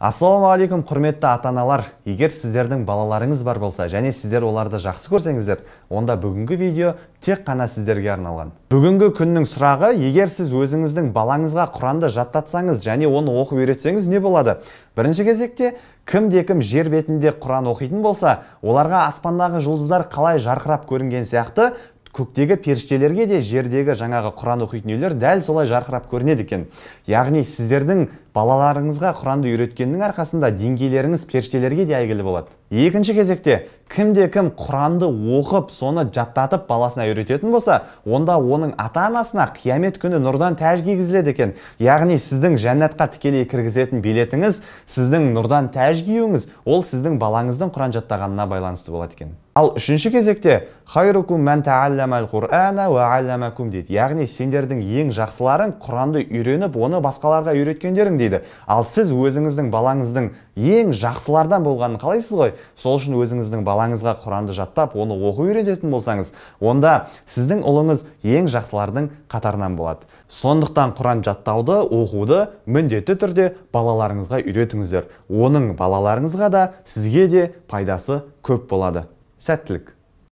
ассалаумағалейкум құрметті ата аналар егер сіздердің балаларыңыз бар болса және сіздер оларды жақсы көрсеңіздер онда бүгінгі видео тек қана сіздерге арналған бүгінгі күннің сұрағы егер сіз өзіңіздің балаңызға құранды жаттатсаңыз және оны оқып үйретсеңіз не болады бірінші кезекте кімде кім жер бетінде құран оқитын болса оларға аспандағы жұлдыздар қалай жарқырап көрінген сияқты көктегі періштелерге де жердегі жаңағы құран оқитын үйлер дәл солай жарқырап көрінеді екен яғни сіздердің балаларыңызға құранды үйреткеннің арқасында деңгейлеріңіз періштелерге де әйгілі болады екінші кезекте кімде кім құранды оқып соны жаттатып баласына үйрететін болса онда оның ата анасына қиямет күні нұрдан тәж кигізіледі екен яғни сіздің жәннатқа тікелей кіргізетін билетіңіз сіздің нұрдан тәж киюіңіз ол сіздің балаңыздың құран жаттағанына байланысты болады екен ал үшінші кезекте хайрукум мән құрана дейді яғни сендердің ең жақсыларың құранды үйреніп оны басқаларға үйреткендерің дейді ал сіз өзіңіздің балаңыздың ең жақсылардан болғанын қалайсыз ғой сол үшін өзіңіздің балаңызға құранды жаттап оны оқу үйрететін болсаңыз онда сіздің ұлыңыз ең жақсылардың қатарынан болады сондықтан құран жаттауды оқуды міндетті түрде балаларыңызға үйретіңіздер оның балаларыңызға да сізге де пайдасы көп болады сәттілік